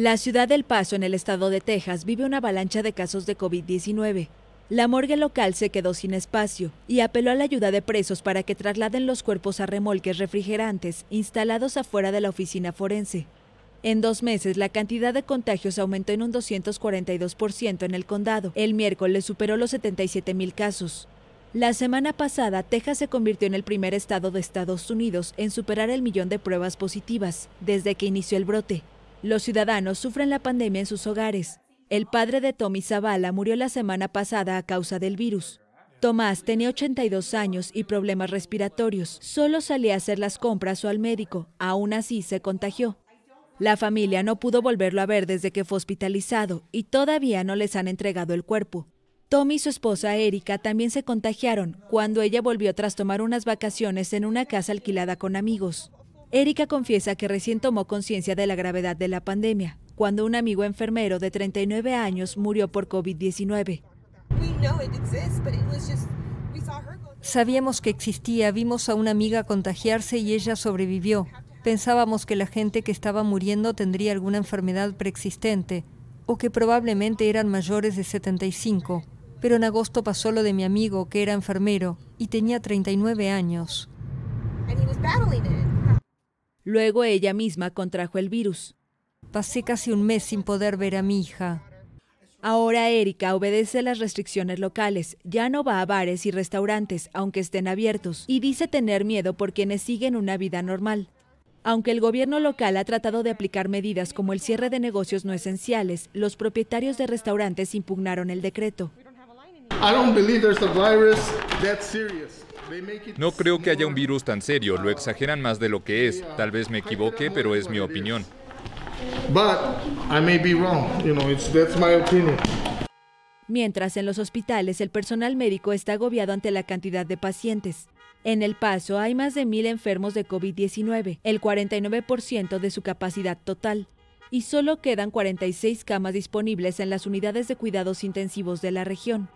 La ciudad del Paso, en el estado de Texas, vive una avalancha de casos de COVID-19. La morgue local se quedó sin espacio y apeló a la ayuda de presos para que trasladen los cuerpos a remolques refrigerantes instalados afuera de la oficina forense. En dos meses, la cantidad de contagios aumentó en un 242% en el condado. El miércoles superó los 77 mil casos. La semana pasada, Texas se convirtió en el primer estado de Estados Unidos en superar el millón de pruebas positivas desde que inició el brote. Los ciudadanos sufren la pandemia en sus hogares. El padre de Tommy Zavala murió la semana pasada a causa del virus. Tomás tenía 82 años y problemas respiratorios. Solo salía a hacer las compras o al médico. Aún así se contagió. La familia no pudo volverlo a ver desde que fue hospitalizado y todavía no les han entregado el cuerpo. Tommy y su esposa Erika también se contagiaron cuando ella volvió tras tomar unas vacaciones en una casa alquilada con amigos. Erika confiesa que recién tomó conciencia de la gravedad de la pandemia, cuando un amigo enfermero de 39 años murió por COVID-19. Sabíamos que existía, vimos a una amiga contagiarse y ella sobrevivió. Pensábamos que la gente que estaba muriendo tendría alguna enfermedad preexistente o que probablemente eran mayores de 75. Pero en agosto pasó lo de mi amigo, que era enfermero y tenía 39 años. Luego ella misma contrajo el virus. Pasé casi un mes sin poder ver a mi hija. Ahora Erika obedece las restricciones locales, ya no va a bares y restaurantes, aunque estén abiertos, y dice tener miedo por quienes siguen una vida normal. Aunque el gobierno local ha tratado de aplicar medidas como el cierre de negocios no esenciales, los propietarios de restaurantes impugnaron el decreto. virus that serious. No creo que haya un virus tan serio, lo exageran más de lo que es. Tal vez me equivoque, pero es mi opinión. Mientras en los hospitales el personal médico está agobiado ante la cantidad de pacientes. En El Paso hay más de mil enfermos de COVID-19, el 49% de su capacidad total, y solo quedan 46 camas disponibles en las unidades de cuidados intensivos de la región.